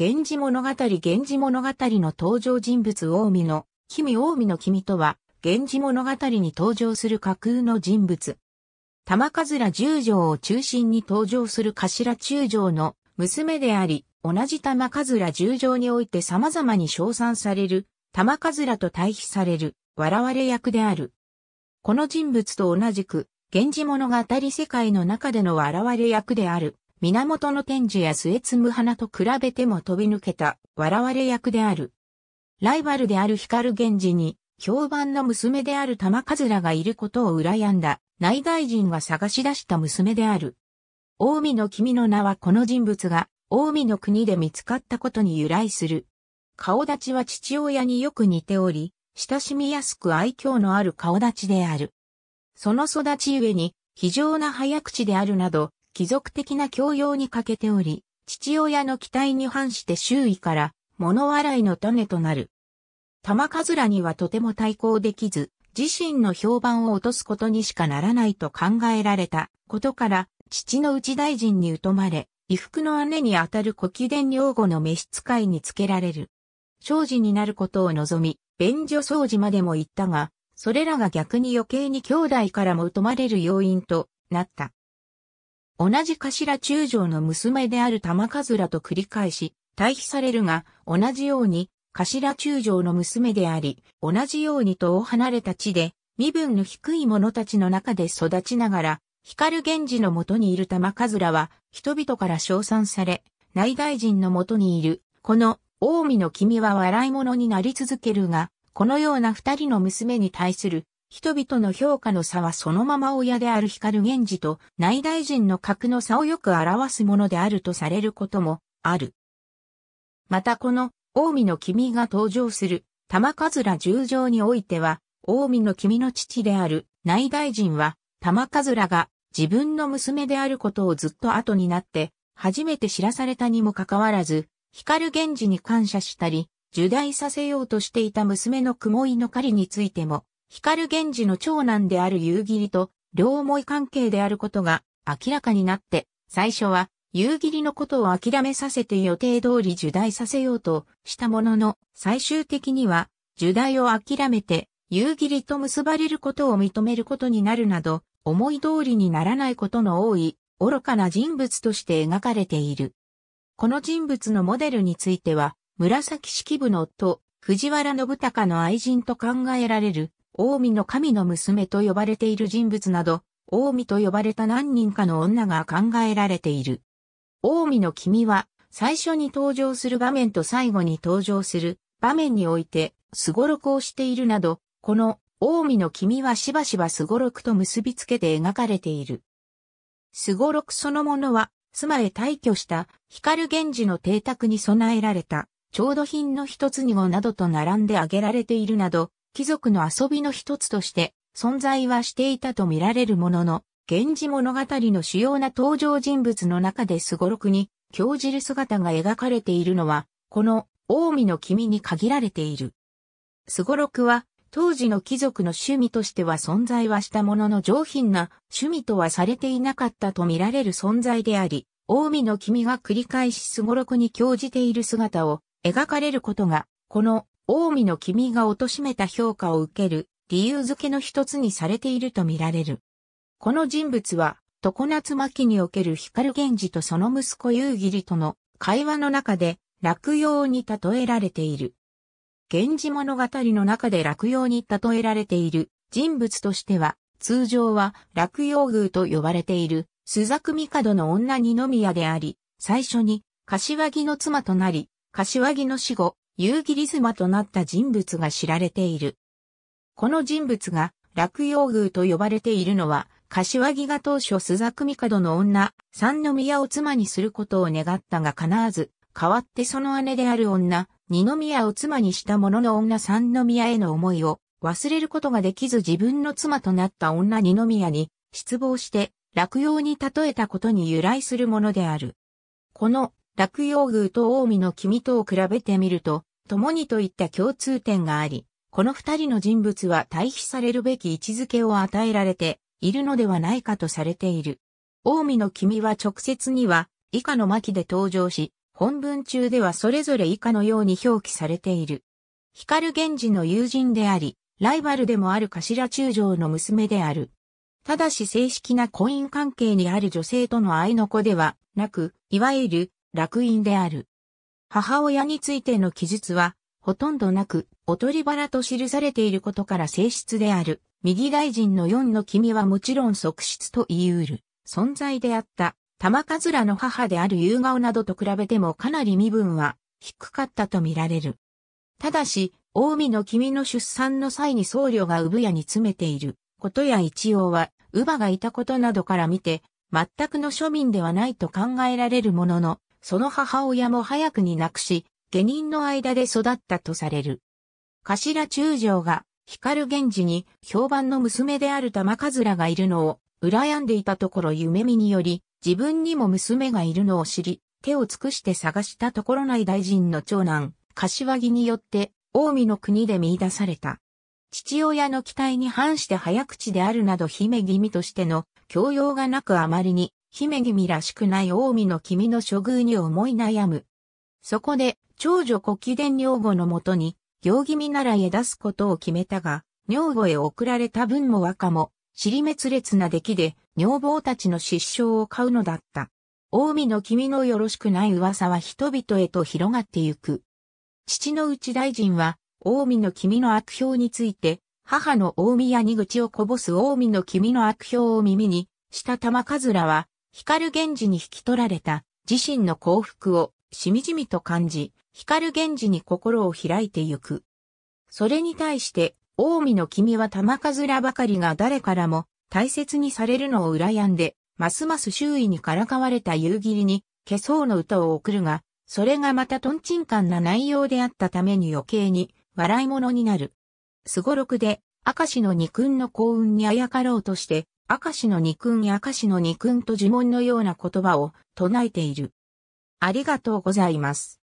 源氏物語源氏物語の登場人物近江の、君近江の君とは、源氏物語に登場する架空の人物。玉ら十条を中心に登場する頭中条の娘であり、同じ玉ら十条において様々に称賛される、玉らと対比される、笑われ役である。この人物と同じく、源氏物語世界の中での笑われ役である。源の天寿や末摘む花と比べても飛び抜けた、笑われ役である。ライバルである光源氏に、評判の娘である玉ずらがいることを羨んだ、内大臣が探し出した娘である。大海の君の名はこの人物が、大海の国で見つかったことに由来する。顔立ちは父親によく似ており、親しみやすく愛嬌のある顔立ちである。その育ちゆえに、非常な早口であるなど、貴族的な教養に欠けており、父親の期待に反して周囲から物笑いの種となる。玉ずらにはとても対抗できず、自身の評判を落とすことにしかならないと考えられたことから、父の内大臣に疎まれ、衣服の姉にあたる古貴殿領後の召使いにつけられる。生児になることを望み、便所掃除までも行ったが、それらが逆に余計に兄弟からも疎まれる要因となった。同じ頭中将の娘である玉数らと繰り返し、対比されるが、同じように、頭中将の娘であり、同じように遠離れた地で、身分の低い者たちの中で育ちながら、光源氏のもとにいる玉数らは、人々から称賛され、内大臣のもとにいる、この、近江の君は笑い者になり続けるが、このような二人の娘に対する人々の評価の差はそのまま親である光源氏と内大臣の格の差をよく表すものであるとされることもある。またこの、近江の君が登場する、玉ら十条においては、近江の君の父である内大臣は、玉らが自分の娘であることをずっと後になって、初めて知らされたにもかかわらず、光源氏に感謝したり、受代させようとしていた娘の雲井の狩りについても、光源氏の長男である夕霧と両思い関係であることが明らかになって、最初は夕霧のことを諦めさせて予定通り受胎させようとしたものの、最終的には受胎を諦めて夕霧と結ばれることを認めることになるなど、思い通りにならないことの多い愚かな人物として描かれている。この人物のモデルについては、紫式部の夫、藤原信孝の愛人と考えられる近江の神の娘と呼ばれている人物など、近江と呼ばれた何人かの女が考えられている。近江の君は、最初に登場する場面と最後に登場する場面において、すごろくをしているなど、この、近江の君はしばしばすごろくと結びつけて描かれている。すごろくそのものは、妻へ退去した光源氏の邸宅に備えられた、調度品の一つにもなどと並んで挙げられているなど、貴族の遊びの一つとして存在はしていたと見られるものの、源氏物語の主要な登場人物の中でスゴロクに興じる姿が描かれているのは、この近江の君に限られている。スゴロクは当時の貴族の趣味としては存在はしたものの上品な趣味とはされていなかったと見られる存在であり、近江の君が繰り返しすごろくに興じている姿を描かれることが、この近江の君が貶めた評価を受ける理由付けの一つにされているとみられる。この人物は、常夏巻における光源氏とその息子夕霧との会話の中で落葉に例えられている。源氏物語の中で落葉に例えられている人物としては、通常は落葉宮と呼ばれている須作帝の女二宮であり、最初に柏木の妻となり、柏木の死後、夕霧妻となった人物が知られている。この人物が落葉宮と呼ばれているのは、柏木が当初須作帝の女、三宮を妻にすることを願ったが叶わず、代わってその姉である女、二宮を妻にした者の女三宮への思いを忘れることができず自分の妻となった女二宮に失望して落葉に例えたことに由来するものである。この落葉宮と近江の君とを比べてみると、共にといった共通点があり、この二人の人物は対比されるべき位置づけを与えられているのではないかとされている。近江の君は直接には以下の巻で登場し、本文中ではそれぞれ以下のように表記されている。光源氏の友人であり、ライバルでもある頭中将の娘である。ただし正式な婚姻関係にある女性との愛の子ではなく、いわゆる楽印である。母親についての記述は、ほとんどなく、おとりばらと記されていることから性質である、右大臣の四の君はもちろん側室と言い得る、存在であった、玉かずらの母である夕顔などと比べてもかなり身分は低かったと見られる。ただし、近江の君の出産の際に僧侶が産屋に詰めていることや一応は、乳母がいたことなどから見て、全くの庶民ではないと考えられるものの、その母親も早くに亡くし、下人の間で育ったとされる。頭中将が光源氏に評判の娘である玉らがいるのを羨んでいたところ夢見により自分にも娘がいるのを知り手を尽くして探したところ内大臣の長男柏木によって近江の国で見出された。父親の期待に反して早口であるなど姫気味としての教養がなくあまりに姫君らしくない近江の君の処遇に思い悩む。そこで、長女古旗伝女吾のもとに、行気見ならへ出すことを決めたが、女吾へ送られた分も若も、尻滅裂な出来で、女房たちの失笑を買うのだった。近江の君のよろしくない噂は人々へと広がってゆく。父の内大臣は、近江の君の悪評について、母の大宮に愚痴をこぼす近江の君の悪評を耳に、した玉かずらは、光源氏に引き取られた自身の幸福をしみじみと感じ、光源氏に心を開いてゆく。それに対して、近江の君は玉数らばかりが誰からも大切にされるのを羨んで、ますます周囲にからかわれた夕霧に、化粧の歌を送るが、それがまたトンチンカンな内容であったために余計に笑い物になる。すごろくで、明石の二君の幸運にあやかろうとして、明石の二君明石の二君と呪文のような言葉を唱えている。ありがとうございます。